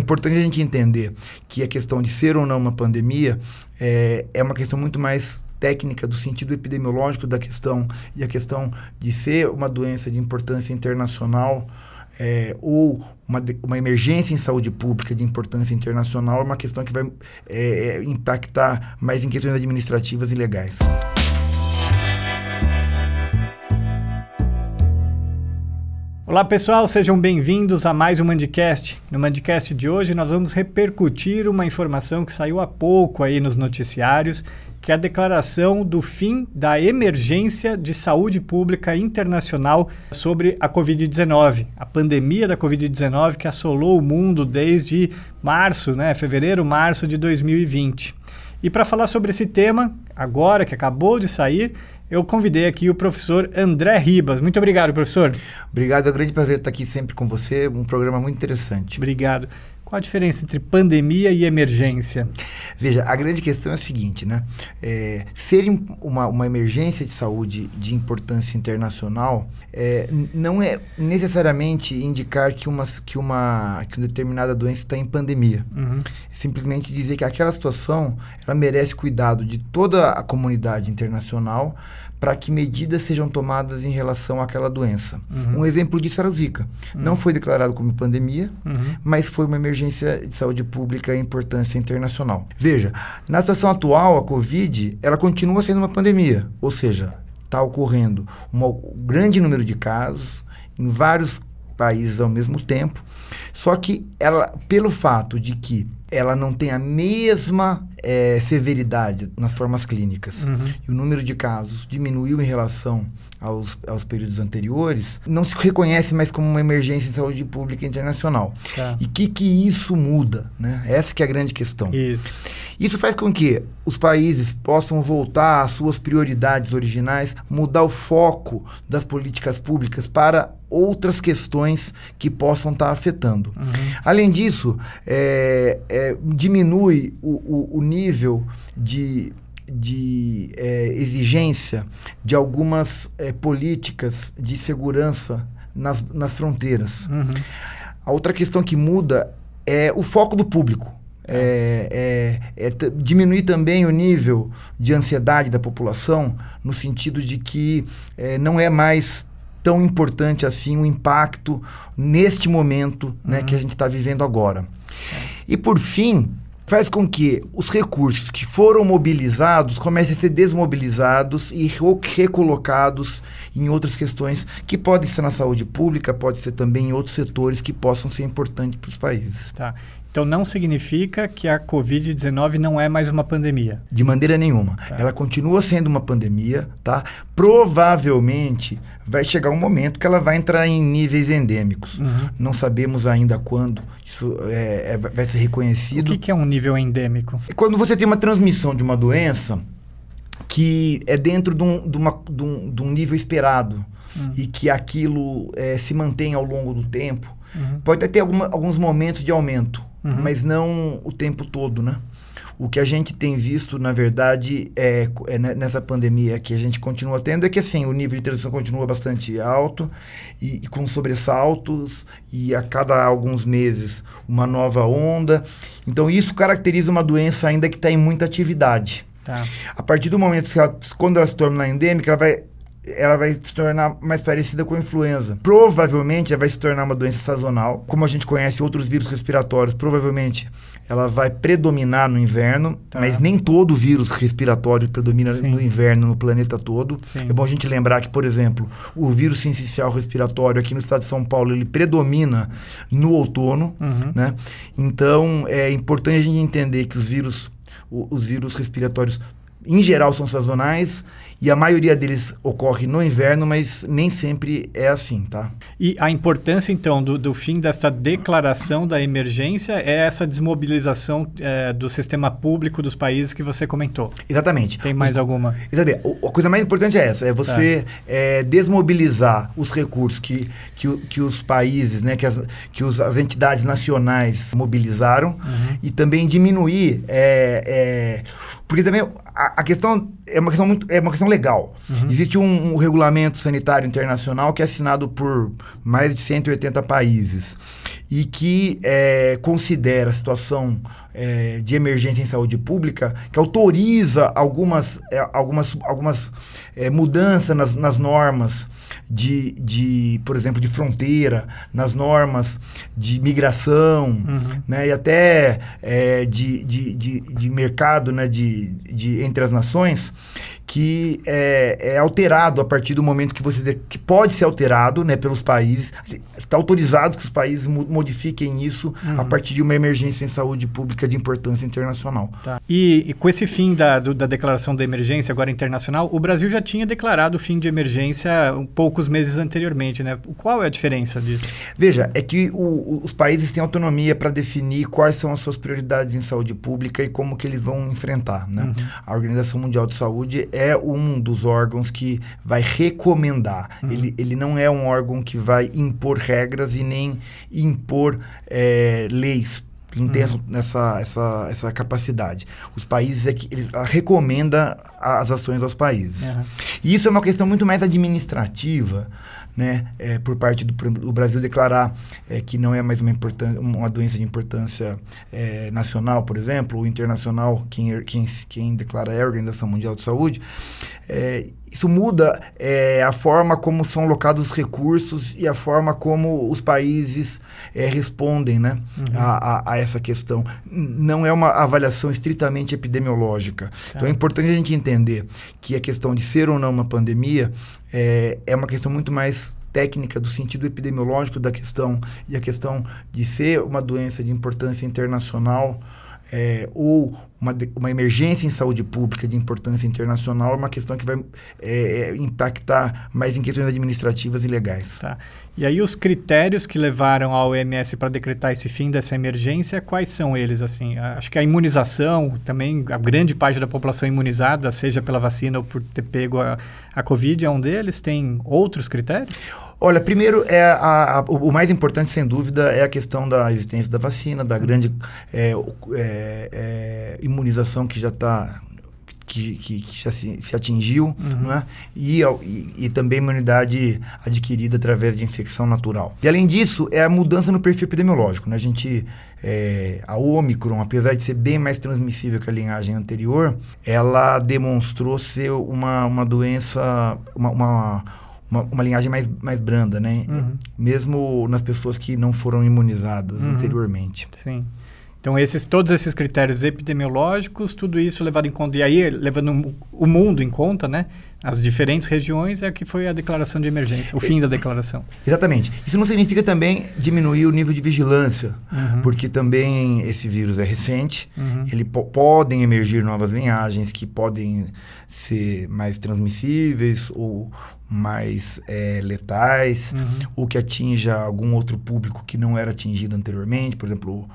importante a gente entender que a questão de ser ou não uma pandemia é, é uma questão muito mais técnica do sentido epidemiológico da questão e a questão de ser uma doença de importância internacional é, ou uma, uma, emergência em saúde pública de importância internacional é uma questão que vai é, impactar mais em questões administrativas e legais. Olá pessoal, sejam bem-vindos a mais um Mandicast. No Mandicast de hoje nós vamos repercutir uma informação que saiu há pouco aí nos noticiários, que é a declaração do fim da emergência de saúde pública internacional sobre a Covid-19, a pandemia da Covid-19 que assolou o mundo desde março, né, fevereiro, março de 2020. E para falar sobre esse tema, agora que acabou de sair, eu convidei aqui o professor André Ribas. Muito obrigado, professor. Obrigado, é um grande prazer estar aqui sempre com você. Um programa muito interessante. Obrigado. Qual a diferença entre pandemia e emergência? Veja, a grande questão é a seguinte, né? É, ser uma, uma emergência de saúde de importância internacional é, não é necessariamente indicar que uma, que uma, que uma determinada doença está em pandemia. Uhum. É simplesmente dizer que aquela situação ela merece cuidado de toda a comunidade internacional para que medidas sejam tomadas em relação àquela doença. Uhum. Um exemplo disso era o Zika. Uhum. Não foi declarado como pandemia, uhum. mas foi uma emergência de saúde pública e importância internacional. Veja, na situação atual, a Covid, ela continua sendo uma pandemia, ou seja, está ocorrendo um grande número de casos em vários países ao mesmo tempo, só que ela, pelo fato de que ela não tem a mesma é, severidade nas formas clínicas. Uhum. E o número de casos diminuiu em relação aos, aos períodos anteriores. Não se reconhece mais como uma emergência em saúde pública internacional. Tá. E o que, que isso muda? Né? Essa que é a grande questão. Isso. Isso faz com que os países possam voltar às suas prioridades originais, mudar o foco das políticas públicas para outras questões que possam estar afetando. Uhum. Além disso, é, é é, diminui o, o, o, nível de, de é, exigência de algumas é, políticas de segurança nas, nas fronteiras. Uhum. A outra questão que muda é o foco do público. É, é, é, é diminuir também o nível de ansiedade da população, no sentido de que é, não é mais tão importante assim o impacto neste momento uhum. né, que a uhum. gente está vivendo agora. E por fim, faz com que os recursos que foram mobilizados comecem a ser desmobilizados e recolocados em outras questões que podem ser na saúde pública, pode ser também em outros setores que possam ser importantes para os países. Tá. Então não significa que a Covid-19 não é mais uma pandemia. De maneira nenhuma. Tá. Ela continua sendo uma pandemia, tá? Provavelmente vai chegar um momento que ela vai entrar em níveis endêmicos. Uhum. Não sabemos ainda quando isso é, é, vai ser reconhecido. O que, que é um nível endêmico? É quando você tem uma transmissão de uma doença que é dentro de um, de uma, de um, de um nível esperado uhum. e que aquilo é, se mantém ao longo do tempo Uhum. Pode até ter alguma, alguns momentos de aumento, uhum. mas não o tempo todo, né? O que a gente tem visto, na verdade, é, é, né, nessa pandemia que a gente continua tendo, é que assim, o nível de transmissão continua bastante alto e, e, com sobressaltos e a cada alguns meses uma nova onda. Então isso caracteriza uma doença ainda que está em muita atividade. Tá. A partir do momento que ela, quando ela se torna endêmica, ela vai ela vai se tornar mais parecida com a influenza. Provavelmente ela vai se tornar uma doença sazonal. Como a gente conhece outros vírus respiratórios, provavelmente ela vai predominar no inverno, tá. mas nem todo vírus respiratório predomina Sim. no inverno no planeta todo. Sim. É bom a gente lembrar que, por exemplo, o vírus sensicial respiratório aqui no estado de São Paulo, ele predomina no outono, uhum. né? Então, é importante a gente entender que os vírus, os vírus respiratórios em geral são sazonais e a maioria deles ocorre no inverno, mas nem sempre é assim, tá? E a importância, então, do, do fim dessa declaração da emergência é essa desmobilização é, do sistema público dos países que você comentou. Exatamente. Tem mais o, alguma? Exatamente. O, a coisa mais importante é essa, é você tá. é, desmobilizar os recursos que, que, que os países, né, que, as, que os, as entidades nacionais mobilizaram uhum. e também diminuir... É, é, porque também a, a questão é uma questão muito... É uma questão legal. Uhum. Existe um, um, regulamento sanitário internacional que é assinado por mais de 180 países e que é, considera a situação é, de emergência em saúde pública, que autoriza algumas, é, algumas, algumas é, mudanças nas, nas normas de, de, por exemplo, de fronteira, nas normas de migração, uhum. né, e até é, de, de, de, de, mercado né, de, de, entre as nações, que é, é, alterado a partir do momento que você que pode ser alterado né, pelos países. Assim, está autorizado que os países modifiquem isso uhum. a partir de uma emergência em saúde pública de importância internacional. Tá. E, e, com esse fim da, do, da declaração da emergência agora internacional, o Brasil já tinha declarado o fim de emergência poucos meses anteriormente, né? Qual é a diferença disso? Veja, é que o, os países têm autonomia para definir quais são as suas prioridades em saúde pública e como que eles vão enfrentar. Né? Uhum. A Organização Mundial de Saúde é é um dos órgãos que vai recomendar. Uhum. Ele, ele não é um órgão que vai impor regras e nem impor é, leis não tem uhum. essa, essa, essa capacidade. Os países é que ele recomenda as ações aos países. Uhum. E isso é uma questão muito mais administrativa né, é, por parte do, do Brasil declarar é, que não é mais uma, uma doença de importância é, nacional, por exemplo, ou internacional, quem, quem, quem declara é a Organização Mundial de Saúde, é, isso muda é, a forma como são locados os recursos e a forma como os países é, respondem né, uhum. a, a, a, essa questão. Não é uma avaliação estritamente epidemiológica. Tá. Então é importante a gente entender que a questão de ser ou não uma pandemia é, é uma questão muito mais técnica do sentido epidemiológico da questão e a questão de ser uma doença de importância internacional é, ou uma, uma emergência em saúde pública de importância internacional é uma questão que vai é, é impactar mais em questões administrativas e legais. Tá. E aí os critérios que levaram a OMS para decretar esse fim dessa emergência, quais são eles? Assim, acho que a imunização, também a grande parte da população imunizada, seja pela vacina ou por ter pego a, a Covid, é um deles. Tem outros critérios? Olha, primeiro, é a, a, o mais importante, sem dúvida, é a questão da existência da vacina, da grande é, é, é, imunização que já está que, que, que já se, se atingiu, uhum. né? E, e, e, também imunidade adquirida através de infecção natural. E além disso, é a mudança no perfil epidemiológico. Né? A gente, é, a Omicron, apesar de ser bem mais transmissível que a linhagem anterior, ela demonstrou ser uma, uma doença, uma, uma uma, uma, linhagem mais, mais branda, né? Uhum. Mesmo nas pessoas que não foram imunizadas uhum. anteriormente. Sim. Então, esses, todos esses critérios epidemiológicos, tudo isso levado em conta, e aí levando o mundo em conta, né? As diferentes regiões é que foi a declaração de emergência, o fim da declaração. Exatamente. Isso não significa também diminuir o nível de vigilância, uhum. porque também esse vírus é recente, uhum. ele podem emergir novas linhagens que podem ser mais transmissíveis ou mais é, letais, uhum. ou que atinja algum outro público que não era atingido anteriormente, por exemplo,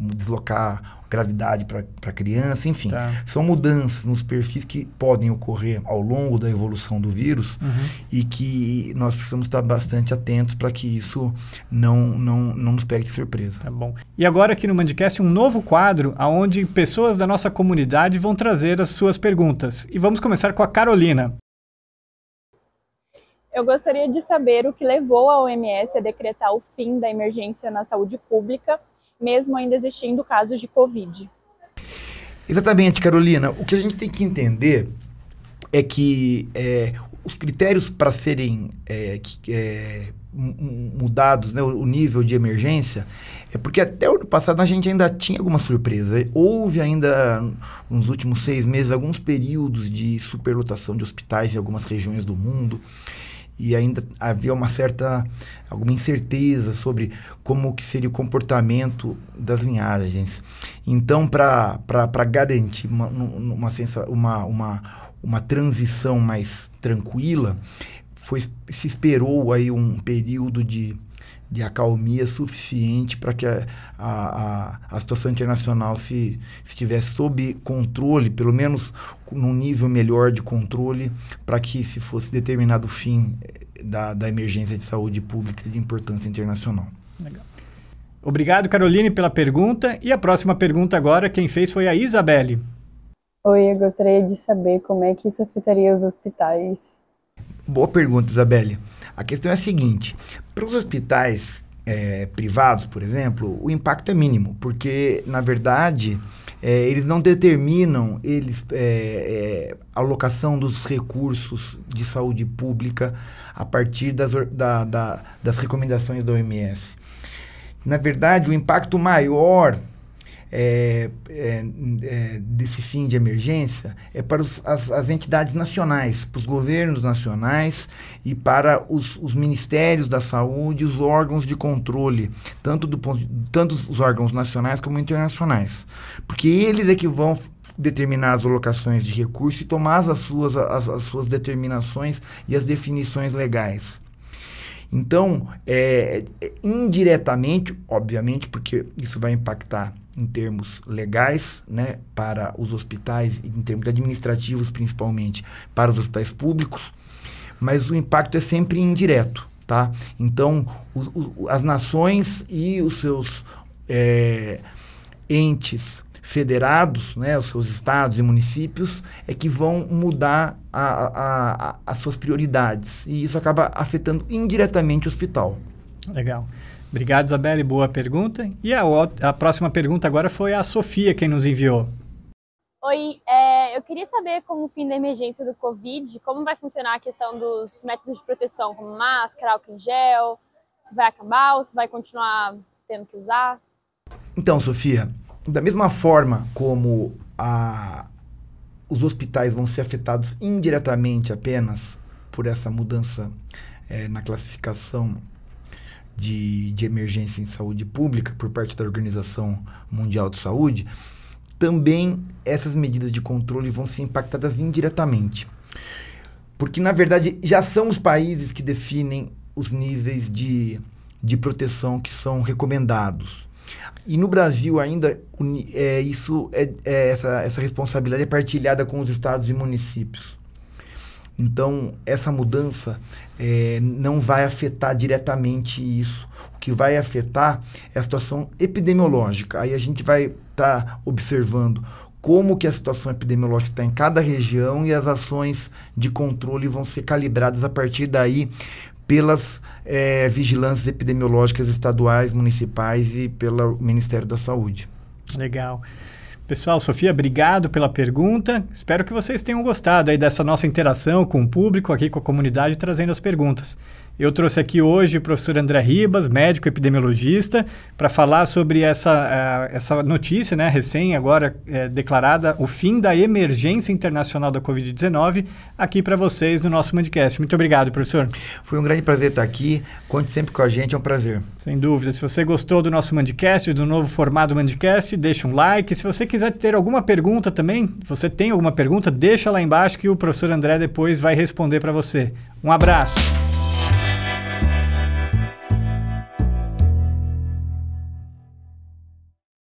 deslocar gravidade para a criança, enfim. Tá. São mudanças nos perfis que podem ocorrer ao longo da evolução do vírus uhum. e que nós precisamos estar bastante atentos para que isso não, não, não nos pegue de surpresa. Tá bom. E agora aqui no Mandicast um novo quadro onde pessoas da nossa comunidade vão trazer as suas perguntas. E vamos começar com a Carolina. Eu gostaria de saber o que levou a OMS a decretar o fim da emergência na saúde pública mesmo ainda existindo casos de Covid. Exatamente, Carolina. O que a gente tem que entender é que é, os critérios para serem é, que, é, mudados, né, o nível de emergência, é porque até o ano passado a gente ainda tinha alguma surpresa. Houve ainda, nos últimos seis meses, alguns períodos de superlotação de hospitais em algumas regiões do mundo e ainda havia uma certa alguma incerteza sobre como que seria o comportamento das linhagens. Então, para garantir uma, uma, uma, uma, uma transição mais tranquila, foi, se esperou aí um período de de acalmia suficiente para que a, a, a, situação internacional se estivesse sob controle, pelo menos num nível melhor de controle, para que se fosse determinado o fim eh, da, da emergência de saúde pública de importância internacional. Legal. Obrigado, Caroline, pela pergunta. E a próxima pergunta agora, quem fez foi a Isabelle. Oi, eu gostaria de saber como é que isso afetaria os hospitais. Boa pergunta, Isabelle. A questão é a seguinte: para os hospitais é, privados, por exemplo, o impacto é mínimo, porque, na verdade, é, eles não determinam eles, é, a alocação dos recursos de saúde pública a partir das, da, da, das recomendações da OMS. Na verdade, o impacto maior é, é, é, desse fim de emergência é para os, as, as, entidades nacionais, para os governos nacionais e para os, os ministérios da saúde, os órgãos de controle, tanto, do, tanto os órgãos nacionais como internacionais. Porque eles é que vão determinar as alocações de recursos e tomar as suas, as, as suas determinações e as definições legais. Então, é, é indiretamente, obviamente, porque isso vai impactar em termos legais, né, para os hospitais, em termos administrativos principalmente, para os hospitais públicos, mas o impacto é sempre indireto, tá? Então, o, o, as nações e os seus é, entes federados, né, os seus estados e municípios, é que vão mudar a, a, a, as suas prioridades. E isso acaba afetando indiretamente o hospital. Legal. Obrigado, Isabelle. Boa pergunta. E a, a, próxima pergunta agora foi a Sofia quem nos enviou. Oi, é, eu queria saber como o fim da emergência do Covid, como vai funcionar a questão dos métodos de proteção, como máscara, álcool em gel, se vai acabar ou se vai continuar tendo que usar? Então, Sofia, da mesma forma como a, os hospitais vão ser afetados indiretamente apenas por essa mudança é, na classificação de, de emergência em saúde pública por parte da Organização Mundial de Saúde, também essas medidas de controle vão ser impactadas indiretamente. Porque, na verdade, já são os países que definem os níveis de, de proteção que são recomendados. E no Brasil ainda é, isso é, é essa, essa responsabilidade é partilhada com os estados e municípios. Então, essa mudança é, não vai afetar diretamente isso. O que vai afetar é a situação epidemiológica. Aí a gente vai estar tá observando como que a situação epidemiológica está em cada região e as ações de controle vão ser calibradas a partir daí pelas é, vigilâncias epidemiológicas estaduais, municipais e pelo Ministério da Saúde. Legal. Pessoal, Sofia, obrigado pela pergunta. Espero que vocês tenham gostado aí dessa nossa interação com o público aqui com a comunidade trazendo as perguntas. Eu trouxe aqui hoje o professor André Ribas, médico epidemiologista, para falar sobre essa, eh, essa notícia, né, recém agora é, declarada, o fim da emergência internacional da Covid-19, aqui para vocês no nosso podcast. Muito obrigado, professor. Foi um grande prazer estar aqui. Conte sempre com a gente, é um prazer. Sem dúvida. Se você gostou do nosso Mandcast, do novo formato Mandcast, deixa um like. Se você quiser ter alguma pergunta também, você tem alguma pergunta, deixa lá embaixo que o professor André depois vai responder para você. Um abraço.